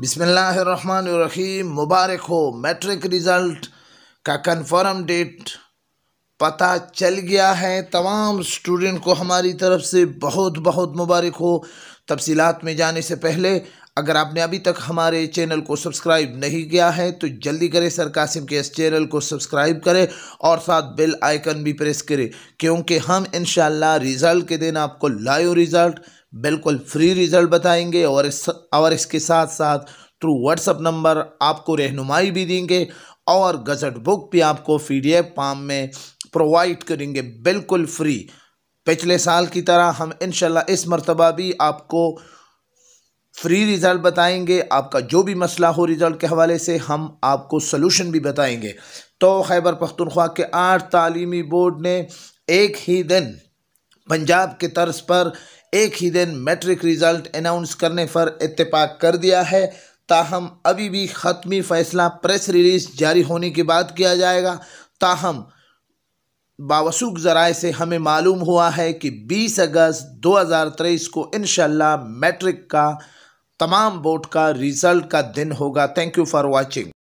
बिसमीम मुबारक हो मैट्रिक रिज़ल्ट का कन्फर्म डेट पता चल गया है तमाम स्टूडेंट को हमारी तरफ से बहुत बहुत मुबारक हो तफसीलात में जाने से पहले अगर आपने अभी तक हमारे चैनल को सब्सक्राइब नहीं किया है तो जल्दी करें सर कासिम के इस चैनल को सब्सक्राइब करें और साथ बेल आइकन भी प्रेस करें क्योंकि हम इन रिज़ल्ट के दिन आपको लाइव रिज़ल्ट बिल्कुल फ्री रिज़ल्ट बताएंगे और इस और इसके साथ साथ थ्रू व्हाट्सअप नंबर आपको रहनुमाई भी देंगे और गजट बुक भी आपको पी डी एफ में प्रोवाइड करेंगे बिल्कुल फ्री पिछले साल की तरह हम इन इस मरतबा भी आपको फ्री रिज़ल्ट बताएंगे आपका जो भी मसला हो रिज़ल्ट के हवाले से हम आपको सलूशन भी बताएंगे तो खैबर पख्तनख्वा के आठ तालीमी बोर्ड ने एक ही दिन पंजाब के तर्ज पर एक ही दिन मैट्रिक रिज़ल्ट अनाउंस करने पर इतफाक़ कर दिया है ताहम अभी भी ख़त्मी फ़ैसला प्रेस रिलीज़ जारी होने के बाद किया जाएगा ताहम बावसुक ज़राए से हमें मालूम हुआ है कि 20 अगस्त 2023 को इन मैट्रिक का तमाम बोर्ड का रिज़ल्ट का दिन होगा थैंक यू फॉर वॉचिंग